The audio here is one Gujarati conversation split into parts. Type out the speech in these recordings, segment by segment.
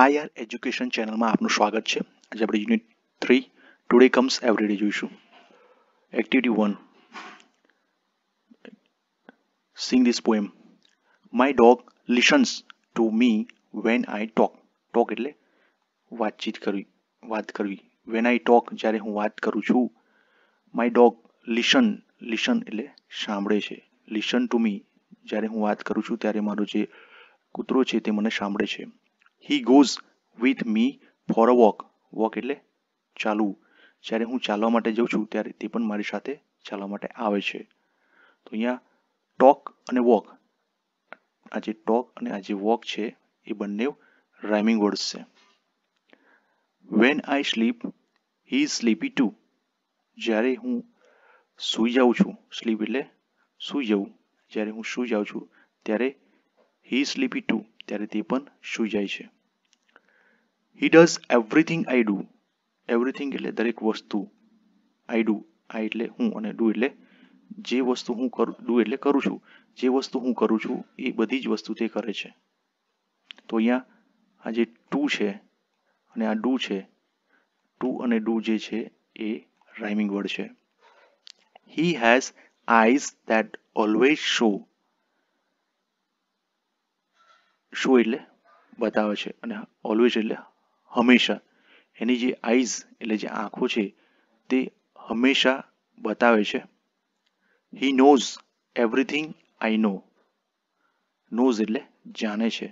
આઈઆર એજ્યુકેશન ચેનલમાં આપનું સ્વાગત છે આજે આપણે unit three today comes everyday જોઈશું activity one sing this poem my dog listens to me when I talk talk એટલે વાતચીત કરવી વાત કરવી વેન આઈ ટોક જ્યારે હું વાત કરું છું માય ડોગ લિસન લિસન એટલે સાંભળે છે લિસન ટુ મી જ્યારે હું વાત કરું છું ત્યારે મારો જે કૂતરો છે તે મને સાંભળે છે he goes with me for a walk walk એટલે ચાલવું જ્યારે હું ચાલવા માટે જઉં છું ત્યારે તે પણ મારી સાથે ચાલવા માટે આવે છે તો અહીંયા ટોક અને વોક આ જે ટોક અને આ જે વોક છે એ બંને રાઇમિંગ વર્ડ્સ છે when I sleep he sleepy too જ્યારે હું સૂઈ જાઉં છું સ્લીપ એટલે સૂઈ જવું જ્યારે હું સૂઈ જાઉં છું ત્યારે હી સ્લીપી ટુ ત્યારે તે પણ સૂઈ જાય છે he does everything I do everything એટલે દરેક વસ્તુ આઈ ડુ આ એટલે હું અને ડુ એટલે જે વસ્તુ હું કરું ડુ એટલે કરું છું જે વસ્તુ હું કરું છું એ બધી જ વસ્તુ તે કરે છે તો અહીંયા આ જે ટુ છે અને આ ડુ છે ટુ અને ડુ જે છે એ રાઇમિંગ વર્ડ છે he has eyes that always show show એટલે બતાવે છે અને ઓલવેઝ એટલે હંમેશા એની જે આઈઝ એટલે જે આંખો છે તે હંમેશા બતાવે છે he knows everything I know knows એટલે જાણે છે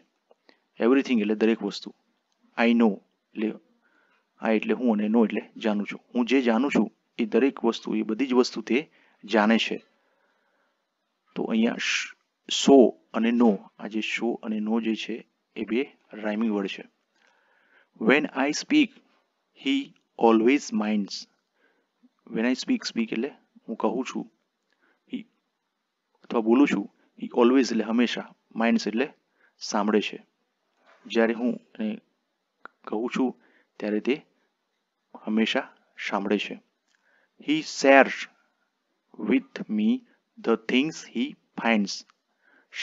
એવરીથિંગ એટલે દરેક વસ્તુ આઈ નો એટલે આ એટલે હું અને નો એટલે જાણું છું હું જે જાણું છું એ દરેક વસ્તુ એ બધી જ વસ્તુ તે જાણે છે તો અહીંયા શો અને નો આ જે શો અને નો જે છે એ બે રાઇમિંગ વર્ડ છે when I speak he always minds when I speak speak એટલે હું કહું છું હી અથવા બોલું છું હી ઓલવેઝ એટલે હંમેશા માઇન્ડ્સ એટલે સાંભળે છે જ્યારે હું એને કહું છું ત્યારે તે હંમેશા સાંભળે છે he shares with me the things he finds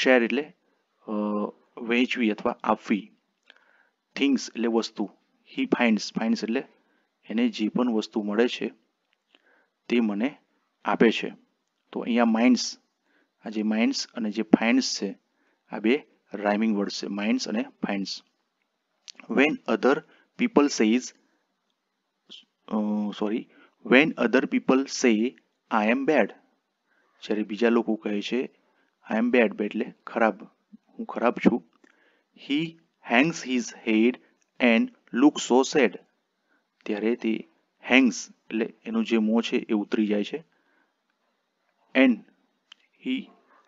share એટલે વહેંચવી અથવા આપવી થિંગ્સ એટલે વસ્તુ હી ફાઇન્ડ્સ ફાઇન્ડ્સ એટલે એને જે પણ વસ્તુ મળે છે તે મને આપે છે તો અહીંયા માઇન્ડ્સ આ જે માઇન્ડ્સ અને જે ફાઇન્ડ્સ છે આ બે રાઇમિંગ વર્ડ છે માઇન્ડ્સ અને finds when other people says sorry when other people say I M bed જ્યારે બીજા લોકો કહે છે આઈ એમ બેડ એટલે ખરાબ હું ખરાબ છું હી hangs his head and looks so sad ત્યારે તે hangs એટલે એનું જે મોં છે એ ઉતરી જાય છે and he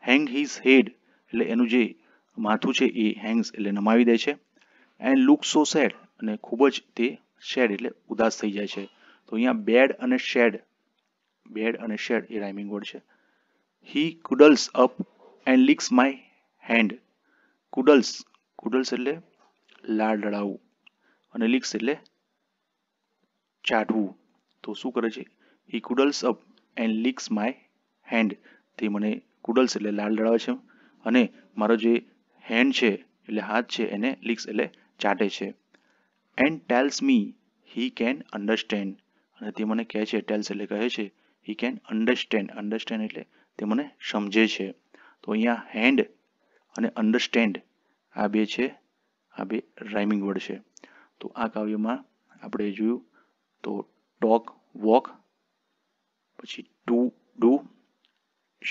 hang his head એટલે એનું જે માથું છે એ hangs એટલે નમાવી દે છે and looks so sad અને ખૂબ જ તે shed એટલે ઉદાસ થઈ જાય છે તો અહીંયા બેડ અને shed બેડ અને shed એ રાઇમિંગ વર્ડ છે he cuddles up and licks my hand cuddles cuddles એટલે લાડળાવું અને લિક્સ એટલે ચાટવું તો શું કરે છે he cuddles up and licks my hand તે મને કુડલ્સ એટલે લાલ લડાવે છે અને મારો જે હેન્ડ છે એટલે હાથ છે એને લિક્સ એટલે ચાટે છે and tells me he can understand અને તે મને કહે છે ટેલ્સ એટલે કહે છે હી કેન અન્ડરસ્ટેન્ડ અન્ડરસ્ટેન્ડ એટલે તે મને સમજે છે તો અહીંયા હેન્ડ અને અન્ડરસ્ટેન્ડ આ બે છે राइमिंग वर्ड है तो आ कव्य में आप जो तो टॉक वॉक पी too do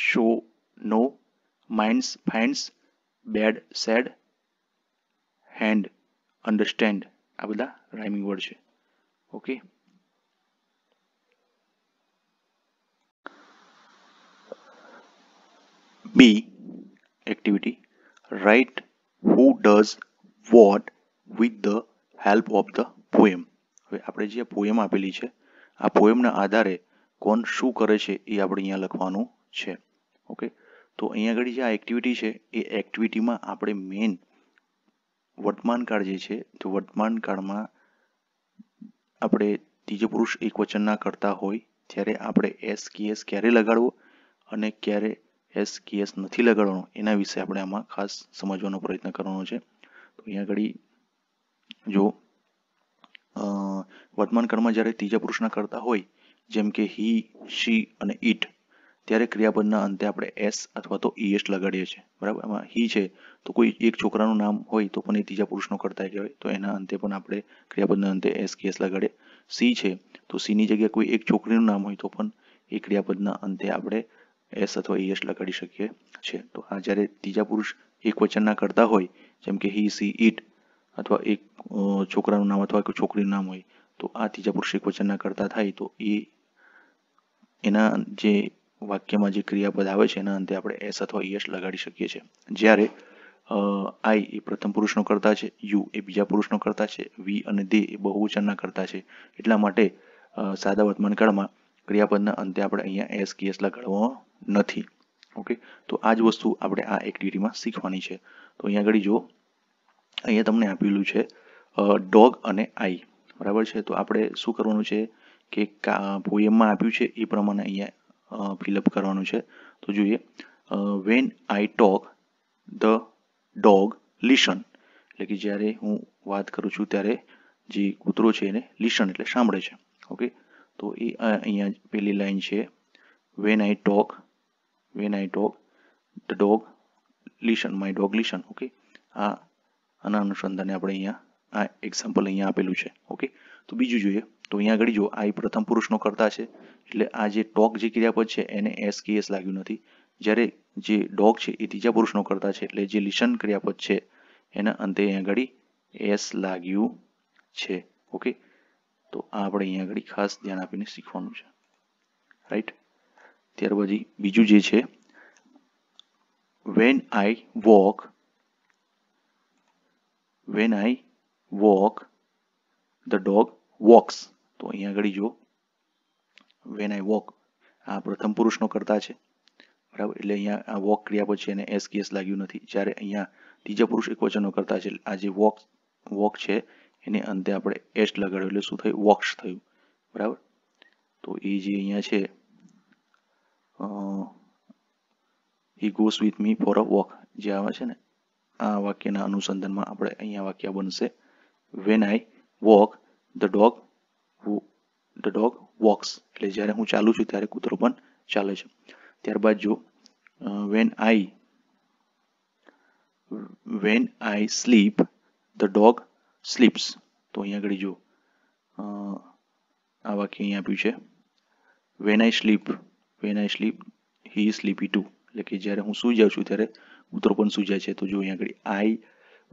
show know minds finds shed hand हेन्ड अंडरस्टेन्ड आ बदा राइमिंग वर्ड है okay B activity write who does what with the help of the poem હવે આપણે જે પોએમ આપેલી છે આ પોએમના આધારે કોણ શું કરે છે એ આપણે અહીંયા લખવાનું છે ઓકે તો અહીંયા આગળ જે આ એક્ટિવિટી છે એ એક્ટિવિટીમાં આપણે મેઇન વર્તમાન કાળ જે છે તો વર્તમાન કાળમાં આપણે ત્રીજો પુરુષ એક વચનના કરતા હોય ત્યારે આપણે એસ કેએસ ક્યારે લગાડવો અને ક્યારે એસ કેએસ નથી લગાડવાનો એના વિશે આપણે આમાં ખાસ સમજવાનો પ્રયત્ન કરવાનો છે વર્તમાન કર્મમાં જ્યારે ત્રીજા પુરુષના કરતા હોય જેમ કે હી શી અને ઈટ ત્યારે ક્રિયાપદના અંતે આપણે એસ અથવા તો ઈએસ લગાડીએ છીએ બરાબર એમાં હી છે તો કોઈ એક છોકરાનું નામ હોય તો પણ એ ત્રીજા પુરુષનો કરતા કહેવાય તો એના અંતે પણ આપણે ક્રિયાપદના અંતે એસ કે એસ લગાડીએ સી છે તો સીની જગ્યાએ કોઈ એક છોકરીનું નામ હોય તો પણ એ ક્રિયાપદના અંતે આપણે એસ અથવા ઈએસ લગાડી શકીએ છીએ તો આ જ્યારે ત્રીજા પુરુષ એક વચનના કરતા હોય જેમ કે હી સી ઇટ અથવા એક છોકરાનું નામ અથવા કે છોકરીનું નામ હોય તો આ ત્રીજા પુરુષ એક વચનના કરતા થાય તો એ એના જે વાક્યમાં જે ક્રિયાપદ આવે છે એના અંતે આપણે એસ અથવા યશ લગાડી શકીએ છીએ જ્યારે આઈ એ પ્રથમ પુરુષનો કરતા છે યુ એ બીજા પુરુષનો કરતા છે વી અને દે એ બહુવચનના કરતા છે એટલા માટે સાદા વર્તમાનકાળમાં ક્રિયાપદના અંતે આપણે અહીંયા એસ કે એસ લગાડવો નથી ઓકે તો આ જ વસ્તુ આપણે આ એક્ટિવિટીમાં શીખવાની છે તો અહીંયા આગળ જુઓ અહીંયા તમને આપેલું છે ડોગ અને આઈ બરાબર છે તો આપણે શું કરવાનું છે કે પોએમમાં આપ્યું છે એ પ્રમાણે અહીંયા ફિલઅપ કરવાનું છે તો જોઈએ when I talk the dog listen એટલે કે જ્યારે હું વાત કરું છું ત્યારે જે કૂતરો છે એને લિશન એટલે સાંભળે છે ઓકે તો એ અહીંયા પેલી લાઈન છે when I talk when I talk the dog listen my dog listen okay આ આના અનુસંધાને આપણે અહીંયા આ એક્ઝામ્પલ અહીંયા આપેલું છે ઓકે તો બીજું જોઈએ તો અહીંયા આગળ જો આ પ્રથમ પુરુષનો કરતા છે એટલે આ જે ટોક જે ક્રિયાપદ છે એને એસ કે એસ લાગ્યું નથી જ્યારે જે ડોગ છે એ ત્રીજા પુરુષનો કરતા છે એટલે જે લિશન ક્રિયાપદ છે એના અંતે અહીંયા આગળ એસ લાગ્યું છે ઓકે તો આ આપણે અહીંયા આગળ ખાસ ધ્યાન આપીને શીખવાનું છે રાઈટ ત્યાર પછી બીજું જે છે when I walk when I walk the dog walks તો અહીંયા આગળ જો વેન આઈ વોક આ પ્રથમ પુરુષનો કરતા છે બરાબર એટલે અહીંયા આ વોક ક્રિયા પછી એને એસ કેસ લાગ્યું નથી જ્યારે અહીંયા ત્રીજા પુરુષ એક વચનનો કરતા છે આ જે વોક વોક છે એને અંતે આપણે એસ લગાડ્યું એટલે શું થયું વોક્સ થયું બરાબર તો એ જે અહીંયા છે he goes with me for a walk જે આવે છે ને આ વાક્યના અનુસંધાનમાં આપણે અહીંયા વાક્ય બનશે when I walk the dog the dog walks એટલે જ્યારે હું ચાલું છું ત્યારે કૂતરો પણ ચાલે છે ત્યારબાદ જો when I when I sleep the dog sleeps તો અહીંયા આગળ જો આ વાક્ય અહીંયા આપ્યું છે when I sleep when I sleep he is sleepy too એટલે કે જ્યારે હું સૂઈ જાઉં છું ત્યારે કૂતરો પણ સૂઈ જાય છે તો જો અહીંયા આગળ આઈ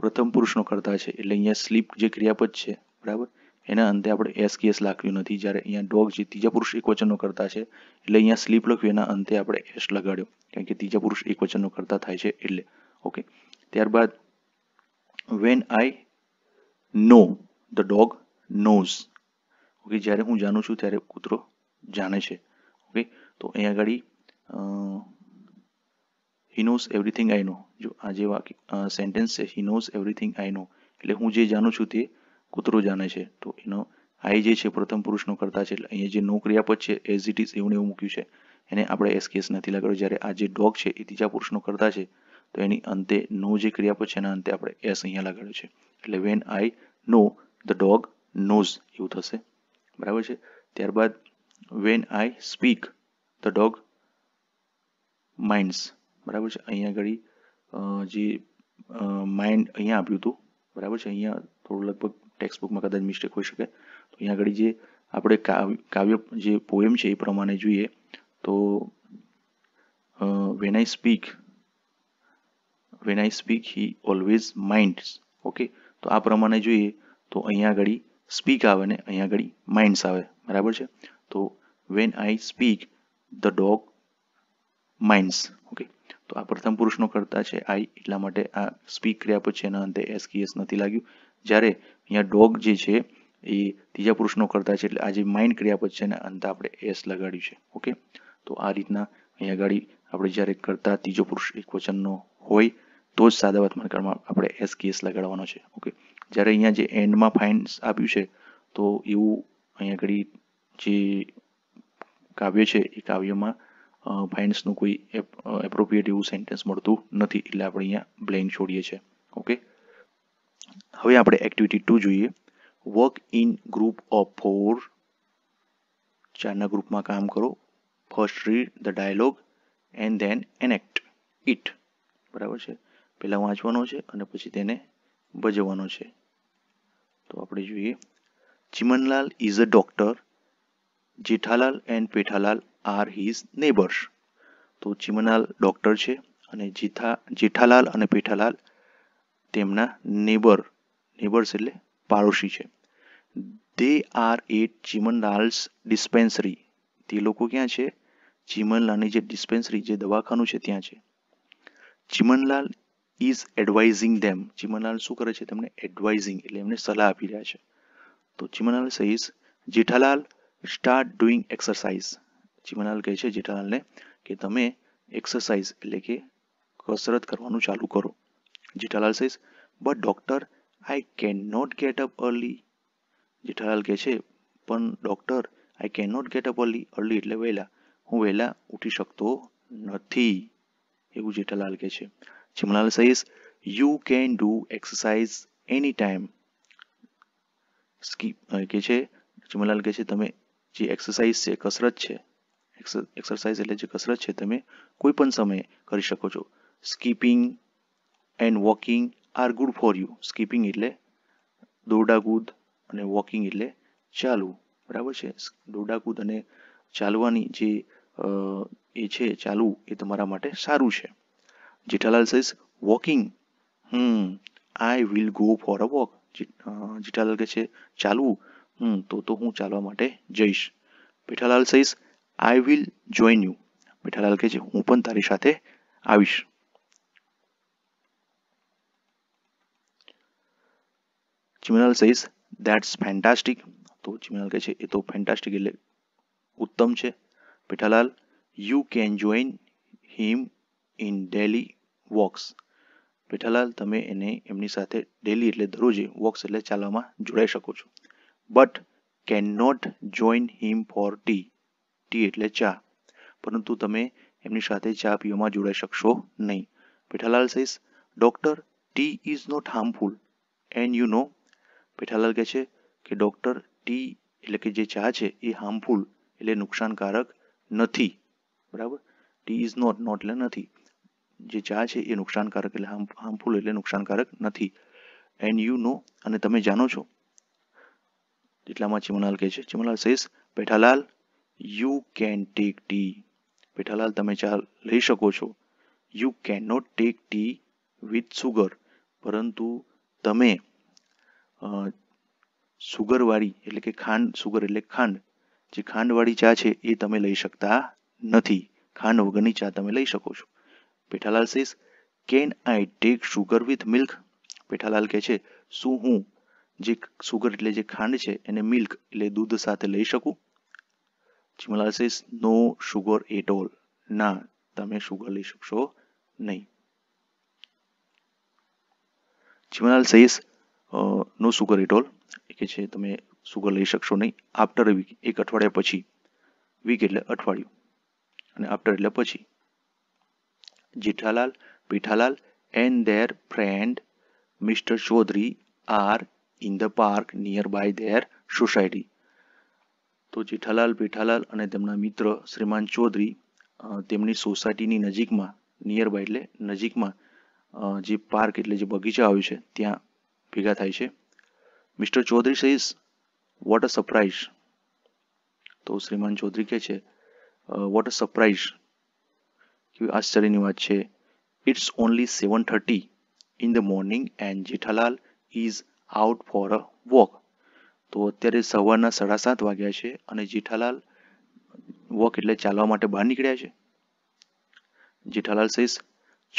પ્રથમ પુરુષનો કરતા છે એટલે અહીંયા સ્લીપ જે ક્રિયાપદ છે બરાબર એના અંતે આપણે એસ કે એસ લખ્યું નથી જ્યારે અહીંયા ડોગ જે ત્રીજા પુરુષ એકવચનનો કરતા છે એટલે અહીંયા સ્લીપ લખ્યું એના અંતે આપણે એસ લગાડ્યો કારણ કે ત્રીજા પુરુષ એકવચનનો કરતા થાય છે એટલે ઓકે ત્યારબાદ when I know the dog knows okay જ્યારે હું જાણું છું ત્યારે કૂતરો જાણે છે ઓકે તો અહીંયા આગળ હી નોઝ એવરીથિંગ આઈ નો જો આ જે સેન્ટેન્સ છે હી નોઝ એવરીથિંગ આઈ નો એટલે હું જે જાણું છું તે કૂતરો જાણે છે તો એનો આઈ જે છે પ્રથમ પુરુષનો કરતા છે એટલે અહીંયા જે નો ક્રિયાપદ છે એઝ ઇટ ઇઝ એવું એવું મૂક્યું છે એને આપણે એસ કેસ નથી લગાડ્યું જ્યારે આ જે ડોગ છે એ ત્રીજા પુરુષનો કરતા છે તો એની અંતે નો જે ક્રિયાપદ છે એના અંતે આપણે એસ અહીંયા લગાડ્યું છે એટલે when I know the dog knows એવું થશે બરાબર છે ત્યારબાદ when I speak the dog minds બરાબર છે અહીંયા આગળ જે માઇન્ડ અહીંયા આપ્યું હતું બરાબર છે અહીંયા થોડું લગભગ ટેક્સ્ટ બુકમાં કદાચ મિસ્ટેક હોઈ શકે તો અહીંયા આગળ જે આપણે કાવ્ય જે પોએમ છે એ પ્રમાણે જોઈએ તો when I speak when I speak he always minds okay તો આ પ્રમાણે જોઈએ તો અહીંયા આગળ સ્પીક આવે ને અહીંયા આગળ માઇન્ડ્સ આવે બરાબર છે તો when I speak the dog minds okay તો આ પ્રથમ પુરુષનો કરતા છે આઈ એટલા માટે આ સ્પીક ક્રિયા પછી એના અંતે એસ કી એસ નથી લાગ્યું જ્યારે અહીંયા ડોગ જે છે એ ત્રીજા પુરુષનો કરતા છે એટલે આ જે માઇન્ડ ક્રિયા પછી એના અંતે આપણે એસ લગાડ્યું છે ઓકે તો આ રીતના અહીંયા આગળ આપણે જ્યારે કરતા ત્રીજો પુરુષ એક હોય તો જ સાદા વર્તમાનકાળમાં આપણે એસ કેસ લગાડવાનો છે ઓકે જ્યારે અહીંયા જે એન્ડમાં ફાઇન્સ આપ્યું છે તો એવું અહીંયા આગળ જે કાવ્ય છે એ કાવ્યમાં ફાઇન્સનું કોઈ એપ્રોપ્રિએટ એવું સેન્ટેન્સ મળતું નથી એટલે આપણે અહીંયા બ્લેન્ક છોડીએ છીએ ઓકે હવે આપણે એક્ટિવિટી ટુ જોઈએ work in group of four ચારના ગ્રુપમાં કામ કરો first read the dialogue and then enact it બરાબર છે પહેલાં વાંચવાનો છે અને પછી તેને ભજવવાનો છે તો આપણે જોઈએ Chimanlal is a doctor Jethalal and Pethalal are his neighbours તો ચીમનલાલ ડૉક્ટર છે અને જીથા જેઠાલાલ અને પેઠાલાલ તેમના નેબર નેબર્સ એટલે પાડોશી છે they are at Chimanlal's dispensary તે લોકો ક્યાં છે ચીમનલાલની જે ડિસ્પેન્સરી જે દવાખાનું છે ત્યાં છે Chimanlal is advising them Chimanlal શું કરે છે તેમને એડવાઇઝિંગ એટલે એમને સલાહ આપી રહ્યા છે તો Chimanlal says Jethalal start doing exercise Chimanlal કહે છે જેઠાલાલને કે તમે એક્સરસાઇઝ એટલે કે કસરત કરવાનું ચાલુ કરો Jethalal says but doctor I can not get up early Jethalal કહે છે પણ doctor I can not get up early early એટલે વહેલા હું વહેલા ઉઠી શકતો નથી એવું જેઠાલાલ કહે છે Chimanlal says you can do exercise any time skip કહે છે ચીમનાલ કહે છે તમે જે એક્સરસાઇઝ છે કસરત છે એક્સરસાઇઝ એટલે જે કસરત છે તમે કોઈ પણ સમયે કરી શકો છો skipping and walking are good for you skipping એટલે દોરડાકૂદ અને વોકિંગ એટલે ચાલવું બરાબર છે દોરડાકૂદ અને ચાલવાની જે એ છે ચાલવું એ તમારા માટે સારું છે Jethalal says walking hmm I will go for a walk Jethalal કે છે ચાલવું હમ તો તો હું ચાલવા માટે જઈશ Pethalal says I will join you Pethalal કહે છે હું પણ તારી સાથે આવીશ ચિમનાલ સહીશ દેટ્સ ફેન્ટાસ્ટિક તો ચિમનાલ કહે છે એ તો ફેન્ટાસ્ટિક એટલે ઉત્તમ છે Pethalal you can join him in daily walks Pethalal તમે એને એમની સાથે ડેલી એટલે દરરોજે વોક્સ એટલે ચાલવામાં જોડાઈ શકો છો but can not join him for tea tea એટલે ચા પરંતુ તમે એમની સાથે ચા પીવામાં જોડાઈ શકશો નહીં Pethalal says doctor tea is not harmful and you know Pethalal કહે છે કે ડોક્ટર ટી એટલે કે જે ચા છે એ હાર્મફુલ એટલે નુકસાનકારક નથી બરાબર ટી ઇઝ નોટ નોટ એટલે નથી જે ચા છે એ નુકસાનકારક એટલે હાર્મફુલ એટલે નુકસાનકારક નથી એન્ડ યુ નો અને તમે જાણો છો એટલામાં ચીમલાલ કહે છે Chimanlal says Pethalal you can take tea Pethalal તમે ચા લઈ શકો છો you can not take tea with sugar પરંતુ તમે સુગરવાળી એટલે કે ખાંડ સુગર એટલે ખાંડ જે ખાંડવાળી ચા છે એ તમે લઈ શકતા નથી ખાંડ વગરની ચા તમે લઈ શકો છો Pethalal says can I take sugar with milk Pethalal કહે છે શું હું જે સુગર એટલે જે ખાંડ છે એને મિલ્ક એટલે દૂધ સાથે લઈ શકું Chimanlal says no sugar at all ના તમે સુગર લઈ શકશો નહીં Chimanlal says no sugar at all કે છે તમે સુગર લઈ શકશો નહીં આફ્ટર વીક એક અઠવાડિયા પછી વીક એટલે અઠવાડિયું અને આફ્ટર એટલે પછી Jethalal Pethalal and their friend mister Chaudhary are in the park near by their society તો જેઠાલાલ પેઠાલાલ અને તેમના મિત્ર શ્રીમાન ચૌધરી તેમની સોસાયટીની નજીકમાં નિયર બાય એટલે નજીકમાં જે પાર્ક એટલે જે બગીચા આવ્યો છે ત્યાં ભેગા થાય છે mister Chaudhary says what a surprise તો શ્રીમાન ચૌધરી કહે છે વોટ અ સરપ્રાઇઝ કેવી આશ્ચર્યની વાત છે it's only seven thirty in the morning and Jethalal is out for a walk તો અત્યારે સવારના સાડા સાત વાગ્યા છે અને જેઠાલાલ વોક એટલે ચાલવા માટે બહાર નીકળ્યા છે જેઠાલાલ સેસ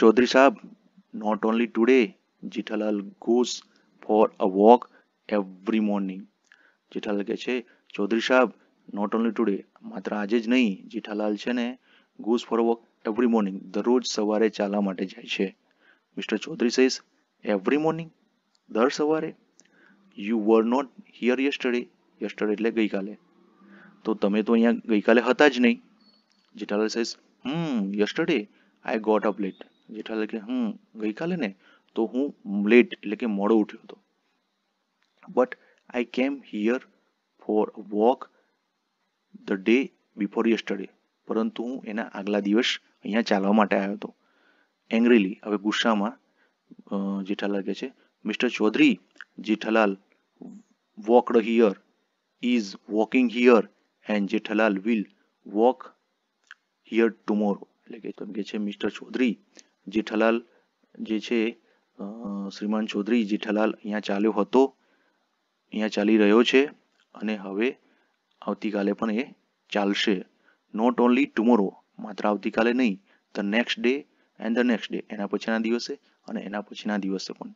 ચૌધરી સાહેબ not only today Jethalal goes for a walk every morning Jethalal કહે છે ચૌધરી સાહેબ નોટ ઓનલી ટુડે માત્ર આજે જ નહીં જેઠાલાલ છે ને goes for walk every morning દરરોજ સવારે ચાલવા માટે જાય છે mister Chaudhary says every morning દર સવારે you were not here yesterday yesterday એટલે ગઈકાલે તો તમે તો અહીંયા ગઈકાલે હતા જ નહીં જેઠાલાલ સાહેબ hmm yesterday I got up late Jethalal કે હમ ગઈકાલે ને તો હું લેટ એટલે કે મોડો ઉઠ્યો હતો but I came here for walk the day before yesterday પરંતુ હું એના આગલા દિવસ અહીંયા ચાલવા માટે આવ્યો હતો એંગ્રીલી હવે ગુસ્સામાં જેઠાલાલ કહે છે mister Chaudhary Jethalal walked here is walking here and Jethalal will walk here tomorrow એટલે કે કેમ કે છે મિસ્ટર ચૌધરી જેઠાલાલ જે છે શ્રીમાન ચૌધરી જેઠાલાલ અહીંયા ચાલ્યો હતો અહીંયા ચાલી રહ્યો છે અને હવે આવતીકાલે પણ એ ચાલશે નોટ ઓનલી ટુમોરો માત્ર આવતીકાલે નહીં the next day and the next day એના પછીના દિવસે અને એના પછીના દિવસે પણ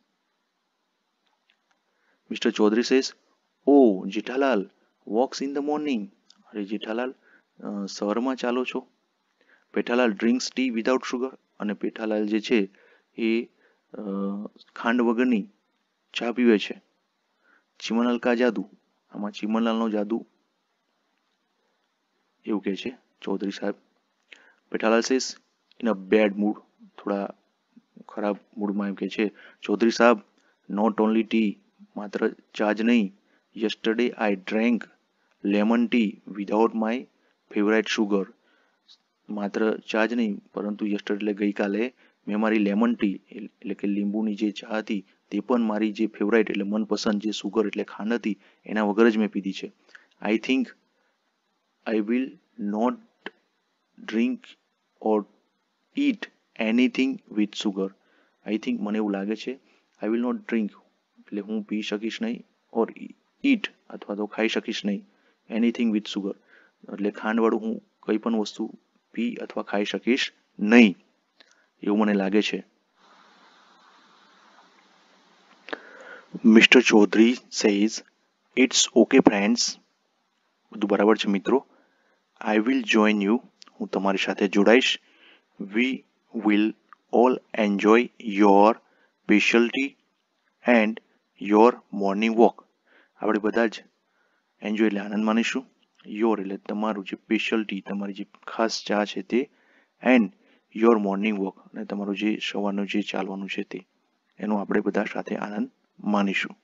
Mr. Chaudhary says, Oh, Jithalal walks in the morning. અરે જેઠાલાલ સવારમાં ચાલો છો Pethalal drinks tea without sugar અને પેઠાલાલ જે છે એ ખાંડ વગરની ચા પીવે છે ચીમનલાલ કા જાદુ આમાં ચીમનલાલનો જાદુ એવું કે છે ચૌધરી સાહેબ Pethalal says in a bad mood થોડા ખરાબ મૂડમાં એમ કહે છે ચૌધરી સાહેબ નોટ ઓનલી ટી માત્ર ચા જ નહીં yesterday I drank lemon tea without my favourite sugar માત્ર ચા જ નહીં પરંતુ યસ્ટરડે એટલે ગઈકાલે મેં મારી લેમન ટી એટલે કે લીંબુની જે ચા હતી તે પણ મારી જે ફેવરાઇટ એટલે મનપસંદ જે સુગર એટલે ખાંડ હતી એના વગર જ મેં પીધી છે I think I will not drink or eat anything with sugar I think મને એવું લાગે છે આઈ વિલ નોટ ડ્રિંક લે હું પી સકીશ નહીં ઓર ઈટ અથવા તો ખાઈ સકીશ નહીં એનીથિંગ વિથ સુગર એટલે ખાંડવાળું હું કઈ પણ વસ્તુ પી અથવા ખાઈ શકીશ નહીં એવું મને લાગે છે mister Chaudhary says it's okay friends બધું બરાબર છે મિત્રો આઈ વિલ જોઈન યુ હું તમારી સાથે જોડાઈશ we will all enjoy your speciality and your morning walk આપણે બધા જ એન્જોય એટલે આનંદ માનીશું યોર એટલે તમારું જે સ્પેશિયલિટી તમારી જે ખાસ ચા છે તે એન્ડ યોર મોર્નિંગ વોક અને તમારું જે સવારનું જે ચાલવાનું છે તે એનો આપણે બધા સાથે આનંદ માનીશું